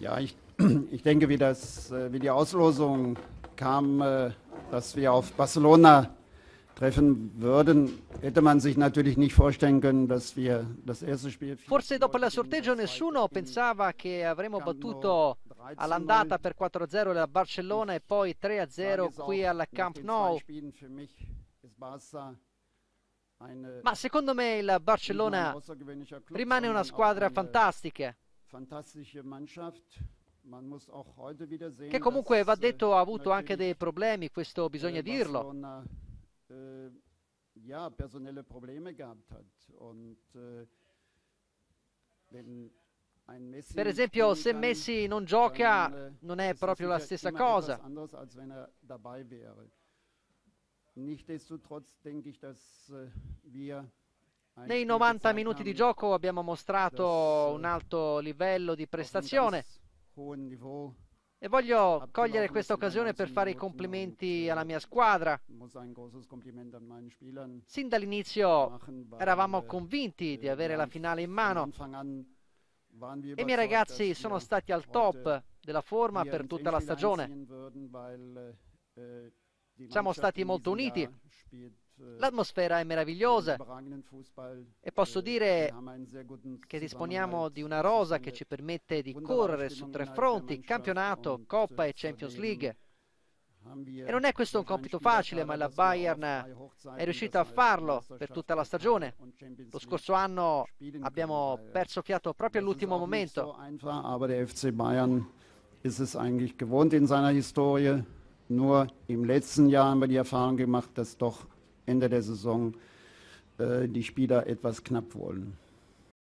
Ja, ich, ich denke, wie, das, äh, wie die Auslosung kam, äh, dass wir auf Barcelona treffen würden, hätte man sich natürlich nicht vorstellen können, dass wir das erste Spiel. Forse dopo il sorteggio nessuno pensava che avremmo battuto all'andata per 4-0 la Barcellona e poi 3-0 qui al Camp Nou. Ma secondo me il Barcellona rimane una squadra fantastica. che comunque va detto ha avuto äh, anche dei problemi, questo bisogna äh, dirlo. Äh, per esempio, se Messi non gioca, non è proprio la stessa cosa. Er Nichtsdestotrotz denke ich, dass wir nei 90 minuti di gioco abbiamo mostrato un alto livello di prestazione e voglio cogliere questa occasione per fare i complimenti alla mia squadra. Sin dall'inizio eravamo convinti di äh, avere la finale in mano e i miei ragazzi sono stati al top della forma per tutta la stagione. Äh, äh, Siamo stati molto uniti L'atmosfera è meravigliosa e posso äh, dire che disponiamo di una rosa che ci permette di correre su tre fronti, campionato, Coppa e äh, Champions League. E non è questo un compito facile, ma la Bayern è riuscita a farlo per tutta la stagione. Lo scorso anno abbiamo perso fiato proprio all'ultimo momento. Aber der FC Bayern ist es eigentlich gewohnt in seiner Historie. Nur im letzten Jahr haben wir die Erfahrung gemacht, dass doch Ende der Saison äh, die Spieler etwas knapp wollen.